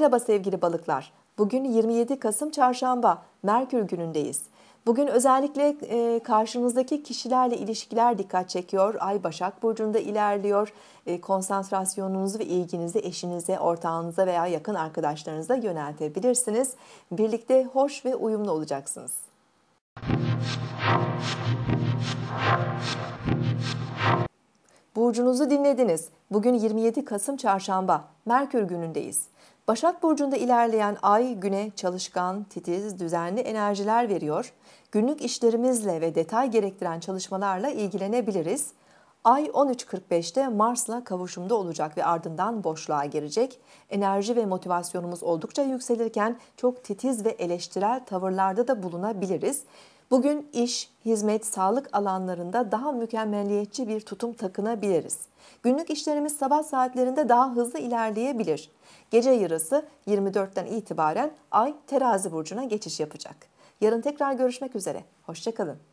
Merhaba sevgili balıklar. Bugün 27 Kasım Çarşamba, Merkür günündeyiz. Bugün özellikle e, karşınızdaki kişilerle ilişkiler dikkat çekiyor. Ay Başak Burcu'nda ilerliyor. E, konsantrasyonunuzu ve ilginizi eşinize, ortağınıza veya yakın arkadaşlarınıza yöneltebilirsiniz. Birlikte hoş ve uyumlu olacaksınız. Burcunuzu dinlediniz. Bugün 27 Kasım Çarşamba, Merkür günündeyiz. Başak Burcu'nda ilerleyen ay güne çalışkan, titiz, düzenli enerjiler veriyor. Günlük işlerimizle ve detay gerektiren çalışmalarla ilgilenebiliriz. Ay 13.45'te Mars'la kavuşumda olacak ve ardından boşluğa girecek. Enerji ve motivasyonumuz oldukça yükselirken çok titiz ve eleştirel tavırlarda da bulunabiliriz. Bugün iş, hizmet, sağlık alanlarında daha mükemmeliyetçi bir tutum takınabiliriz. Günlük işlerimiz sabah saatlerinde daha hızlı ilerleyebilir. Gece yarısı 24'ten itibaren Ay terazi burcuna geçiş yapacak. Yarın tekrar görüşmek üzere. Hoşçakalın.